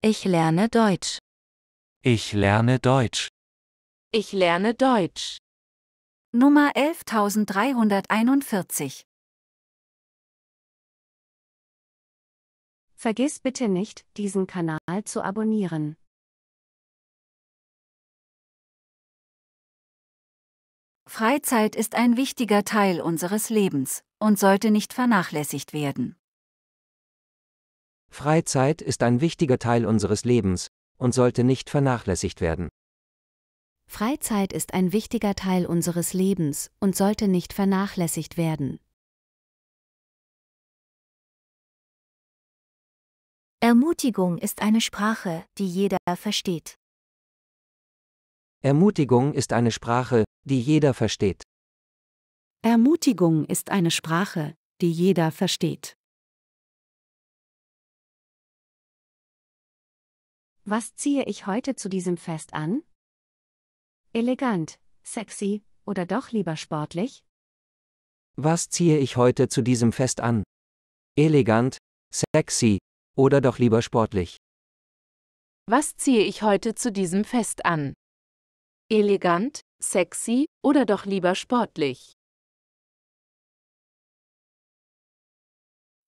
Ich lerne Deutsch. Ich lerne Deutsch. Ich lerne Deutsch. Nummer 11341 Vergiss bitte nicht, diesen Kanal zu abonnieren. Freizeit ist ein wichtiger Teil unseres Lebens und sollte nicht vernachlässigt werden. Freizeit ist ein wichtiger Teil unseres Lebens und sollte nicht vernachlässigt werden. Freizeit ist ein wichtiger Teil unseres Lebens und sollte nicht vernachlässigt werden. Ermutigung ist eine Sprache, die jeder versteht. Ermutigung ist eine Sprache, die jeder versteht. Ermutigung ist eine Sprache, die jeder versteht. Was ziehe ich heute zu diesem Fest an? Elegant, sexy oder doch lieber sportlich? Was ziehe ich heute zu diesem Fest an? Elegant, sexy oder doch lieber sportlich? Was ziehe ich heute zu diesem Fest an? Elegant, sexy oder doch lieber sportlich?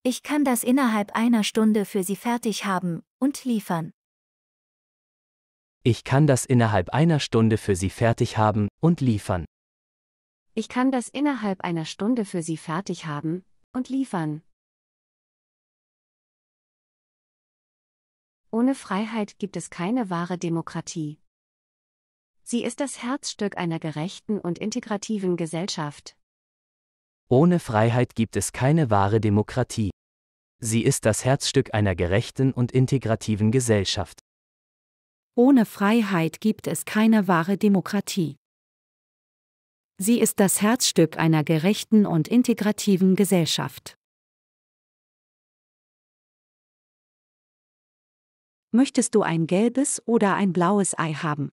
Ich kann das innerhalb einer Stunde für Sie fertig haben und liefern. Ich kann das innerhalb einer Stunde für Sie fertig haben und liefern. Ich kann das innerhalb einer Stunde für Sie fertig haben und liefern. Ohne Freiheit gibt es keine wahre Demokratie. Sie ist das Herzstück einer gerechten und integrativen Gesellschaft. Ohne Freiheit gibt es keine wahre Demokratie. Sie ist das Herzstück einer gerechten und integrativen Gesellschaft. Ohne Freiheit gibt es keine wahre Demokratie. Sie ist das Herzstück einer gerechten und integrativen Gesellschaft. Möchtest du ein gelbes oder ein blaues Ei haben?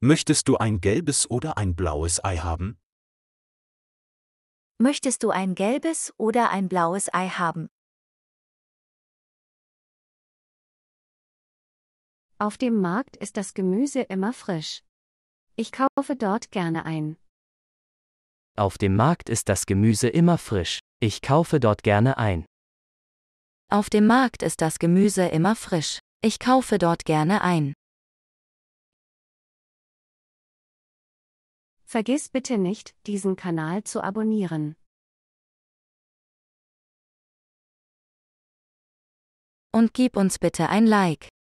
Möchtest du ein gelbes oder ein blaues Ei haben? Möchtest du ein gelbes oder ein blaues Ei haben? Auf dem Markt ist das Gemüse immer frisch. Ich kaufe dort gerne ein. Auf dem Markt ist das Gemüse immer frisch. Ich kaufe dort gerne ein. Auf dem Markt ist das Gemüse immer frisch. Ich kaufe dort gerne ein. Vergiss bitte nicht, diesen Kanal zu abonnieren. Und gib uns bitte ein Like.